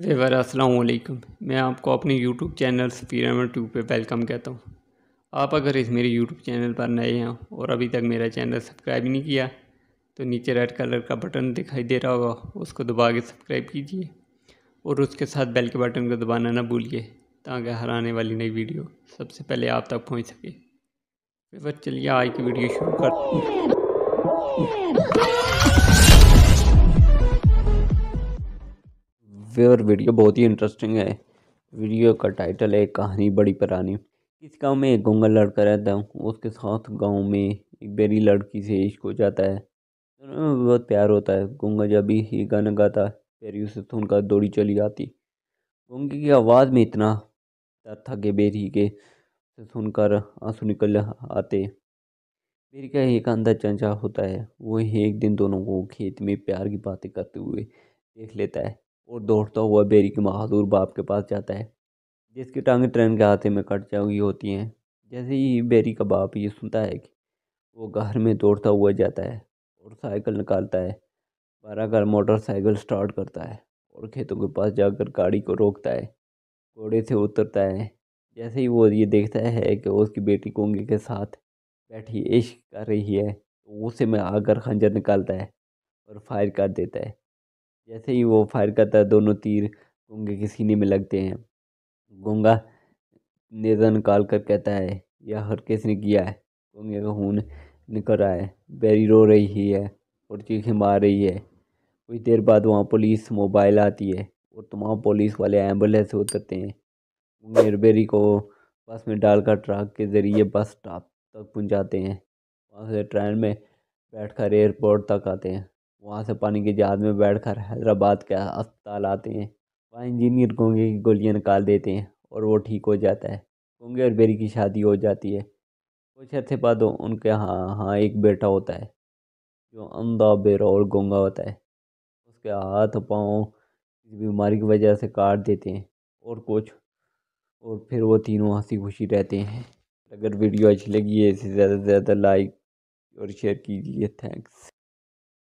waiver अस्सलाम वालेकुम मैं आपको अपने YouTube चैनल स्पीरामर टू पे वेलकम कहता हूँ आप अगर इस मेरे YouTube चैनल पर नए हैं और अभी तक मेरा चैनल सब्सक्राइब नहीं किया तो नीचे रेड कलर का बटन दिखाई दे रहा होगा उसको दबा के सब्सक्राइब कीजिए और उसके साथ बेल के बटन को दबाना ना भूलिए ताकि हर आने वाली नई वीडियो सबसे पहले आप तक पहुँच सके वेवर चलिए आज की वीडियो शुरू कर और वीडियो बहुत ही इंटरेस्टिंग है वीडियो का टाइटल है कहानी बड़ी पुरानी इस गांव में एक गंगा लड़का रहता है उसके साथ गांव में एक बेरी लड़की से इश्क हो जाता है दोनों में बहुत प्यार होता है गंगा जब भी ही गाना गाता बेरी उसे सुनकर दौड़ी चली आती गंगे की आवाज़ में इतना डर था कि बेरी के सुनकर आंसू निकल आते बेरी का एक अंधा चंचा होता है वो एक दिन दोनों को खेत में प्यार की बातें करते हुए देख लेता है और दौड़ता हुआ बेरी के बहादुर बाप के पास जाता है जिसकी टांगें ट्रेन के हाथे में कट जाऊँगी होती हैं जैसे ही बेरी का बाप ये सुनता है कि वो घर में दौड़ता हुआ जाता है और साइकिल निकालता है बारह घर मोटरसाइकिल स्टार्ट करता है और खेतों के पास जाकर गाड़ी को रोकता है घोड़े से उतरता है जैसे ही वो ये देखता है कि उसकी बेटी कोंगे के साथ बैठी इश्क कर रही है तो उसे में आकर खंजर निकालता है और फायर कर देता है जैसे ही वो फायर करता है दोनों तीर गंगे के सीने में लगते हैं गंगा नेजा निकाल कर कहता है यह हर किस ने किया है गंगे का खून निकल रहा है बैरी रो रही है और चीखें मार रही है कुछ देर बाद वहाँ पुलिस मोबाइल आती है और तमाम पुलिस वाले एम्बुलेंस से उतरते हैं और बेरी को बस में डालकर ट्रक के ज़रिए बस स्टॉप तक पहुँचाते हैं वहाँ से ट्रेन में बैठकर एयरपोर्ट तक आते हैं वहाँ से पानी के जहाज़ में बैठ कर हैदराबाद के अस्पताल आते हैं वहाँ इंजीनियर गूंगे की गोलियाँ निकाल देते हैं और वो ठीक हो जाता है गूंगे और बेरी की शादी हो जाती है कुछ अर्थे बाद उनके हाँ हाँ एक बेटा होता है जो अंधा बेरा और गंगा होता है उसके हाथ पाँव किसी बीमारी की वजह से काट देते हैं और कुछ और फिर वो तीनों हंसी खुशी रहते हैं अगर वीडियो अच्छी लगी है इसे ज़्यादा से ज़्यादा लाइक और शेयर कीजिए थैंक्स